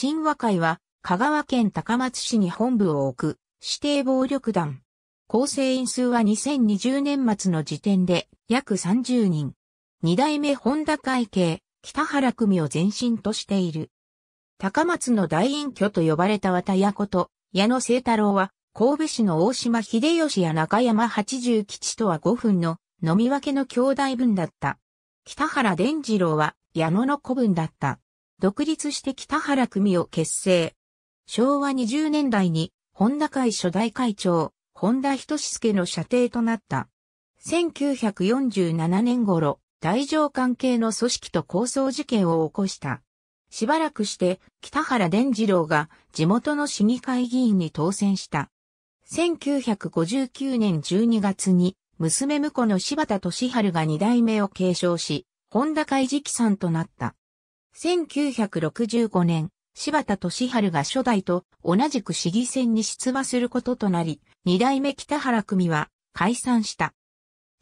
神話会は、香川県高松市に本部を置く、指定暴力団。構成員数は2020年末の時点で約30人。二代目本田会系、北原組を前身としている。高松の大隠居と呼ばれた綿谷こと、矢野聖太郎は、神戸市の大島秀吉や中山八十吉とは5分の飲み分けの兄弟分だった。北原伝次郎は矢野の子分だった。独立して北原組を結成。昭和20年代に、本田会初代会長、本田志助の射程となった。1947年頃、大乗関係の組織と抗争事件を起こした。しばらくして、北原伝次郎が地元の市議会議員に当選した。1959年12月に、娘婿の柴田敏春が二代目を継承し、本田会時期さんとなった。1965年、柴田敏春が初代と同じく市議選に出馬することとなり、二代目北原組は解散した。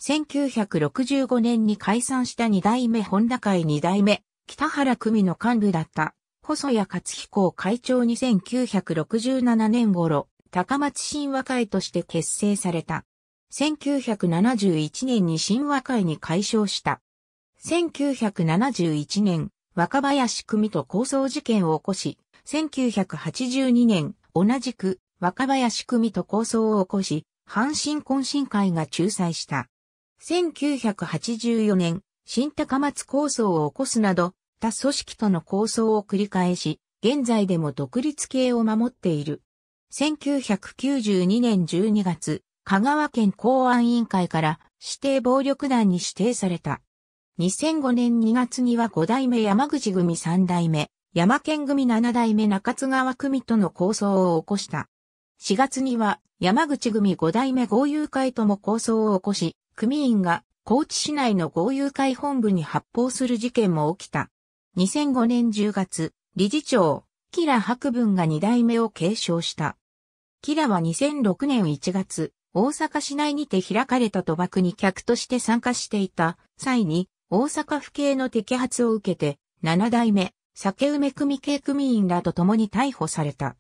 1965年に解散した二代目本田会二代目北原組の幹部だった細谷勝彦を会長に1967年頃、高松新和会として結成された。1971年に新和会に解消した。1971年、若林組と抗争事件を起こし、1982年、同じく若林組と抗争を起こし、阪神懇親会が仲裁した。1984年、新高松構想を起こすなど、他組織との構想を繰り返し、現在でも独立系を守っている。1992年12月、香川県公安委員会から指定暴力団に指定された。2005年2月には5代目山口組3代目、山県組7代目中津川組との構想を起こした。4月には山口組5代目合友会とも構想を起こし、組員が高知市内の合友会本部に発砲する事件も起きた。2005年10月、理事長、キラ博文が2代目を継承した。キラは2006年1月、大阪市内にて開かれた賭博に客として参加していた際に、大阪府警の摘発を受けて、七代目、酒梅組系組員らと共に逮捕された。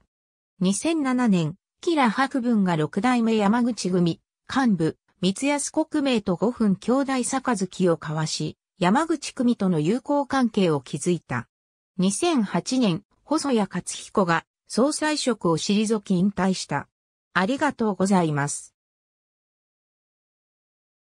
2007年、キラ博文が六代目山口組、幹部、三安国名と五分兄弟月を交わし、山口組との友好関係を築いた。2008年、細谷勝彦が総裁職を退き引退した。ありがとうございます。